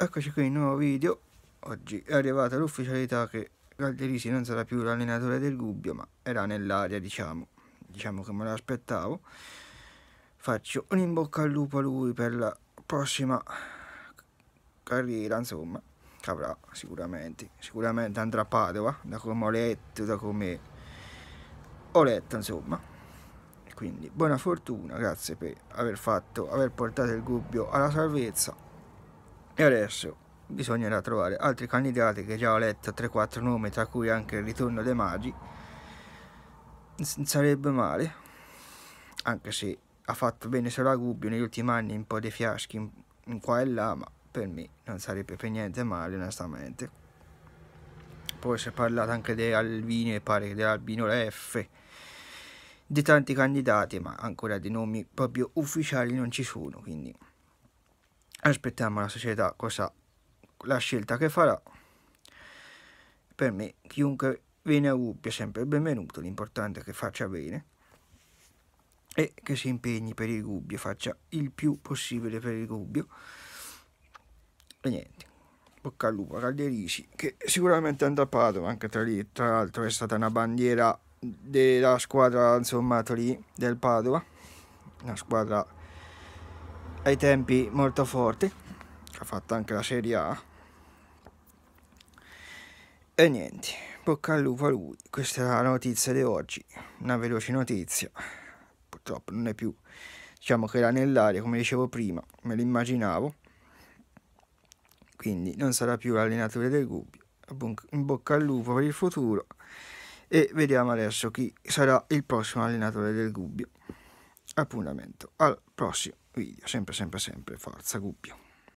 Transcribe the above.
Eccoci qui, nuovo video. Oggi è arrivata l'ufficialità che Galderisi non sarà più l'allenatore del Gubbio, ma era nell'aria, diciamo. Diciamo che me lo aspettavo. Faccio un in bocca al lupo a lui per la prossima carriera, insomma, che avrà sicuramente. Sicuramente andrà a Padova, da come ho letto, da come ho letto, insomma. Quindi buona fortuna, grazie per aver fatto, aver portato il Gubbio alla salvezza. E adesso bisognerà trovare altri candidati che già ho letto 3-4 nomi, tra cui anche il ritorno dei magi. Sarebbe male, anche se ha fatto bene solo a Gubbio negli ultimi anni un po' dei fiaschi in, in qua e là, ma per me non sarebbe per niente male, onestamente. Poi si è parlato anche di Alvini, pare che di Albino F, di tanti candidati, ma ancora di nomi proprio ufficiali non ci sono, quindi aspettiamo la società cosa la scelta che farà per me chiunque viene a Ubbio è sempre benvenuto l'importante è che faccia bene e che si impegni per il Gubbio faccia il più possibile per il Gubbio e niente bocca al lupo a Calderisi che sicuramente andrà a Padova anche tra lì tra l'altro è stata una bandiera della squadra insomma lì del Padova una squadra ai tempi molto forti, ha fatto anche la Serie A. E niente, bocca al lupo a lui, questa è la notizia di oggi, una veloce notizia, purtroppo non è più, diciamo che era nell'aria, come dicevo prima, me l'immaginavo, quindi non sarà più l'allenatore del Gubbio, in bocca al lupo per il futuro e vediamo adesso chi sarà il prossimo allenatore del Gubbio appuntamento al prossimo video. Sempre, sempre, sempre. Forza Gubbio.